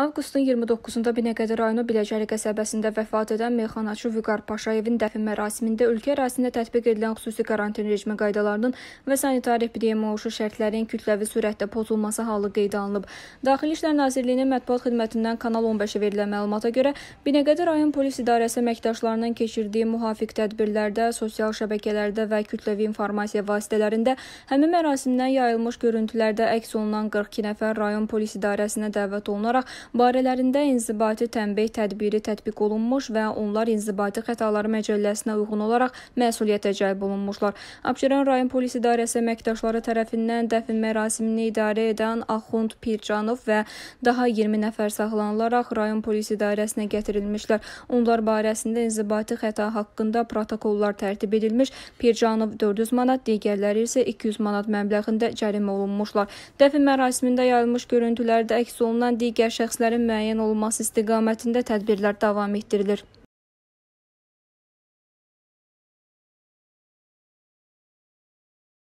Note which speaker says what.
Speaker 1: Avqustun 29-da Binəqədi rayonu Biləcəli qəsəbəsində vəfat edən meyxanaçı Vüqar Paşayevin dəfn mərasimində ölkə ərazisində tətbiq edilən xüsusi karantin rejimi qaydalarının və sanitar epidemioloji şərtlərin kütləvi sürətdə pozulması halı qeydə alınıb. Daxili İşlər Nazirliyinin mətbuat xidmətindən Kanal 15-ə verilən məlumata görə Binəqədi rayon polis idarəsi əməkdaşlarının keçirdiyi müvafiq tədbirlərdə, sosial şəbəkələrdə və kütləvi informasiya vasitələrində həmin mərasimdən yayılmış görüntülərdə əks olunan 42 nəfər rayon polis idarəsinə dəvət olunaraq barələrində inzibati tənbeh tədbiri tətbiq olunmuş və onlar inzibati xətaları məcəlləsinə uyğun olaraq məsuliyyətə cəlb olunmuşlar. Abşeron rayon polis idarəsi əməkdaşları tərəfindən dəfn mərasimini idarə edən Axund Pircanov və daha 20 nəfər saxlanılaraq rayon polis idarəsinə gətirilmişlər. Onlar barəsində inzibati xəta haqqında protokollar tərtib edilmiş. Pircanov 400 manat, digərləri isə 200 manat məbləğində cərimə olunmuşlar. Dəfn mərasimində yayılmış görüntülərdə əks olunan digər şəxs şəxslərin müəyyən olunması istiqamətində tədbirlər davam etdirilir.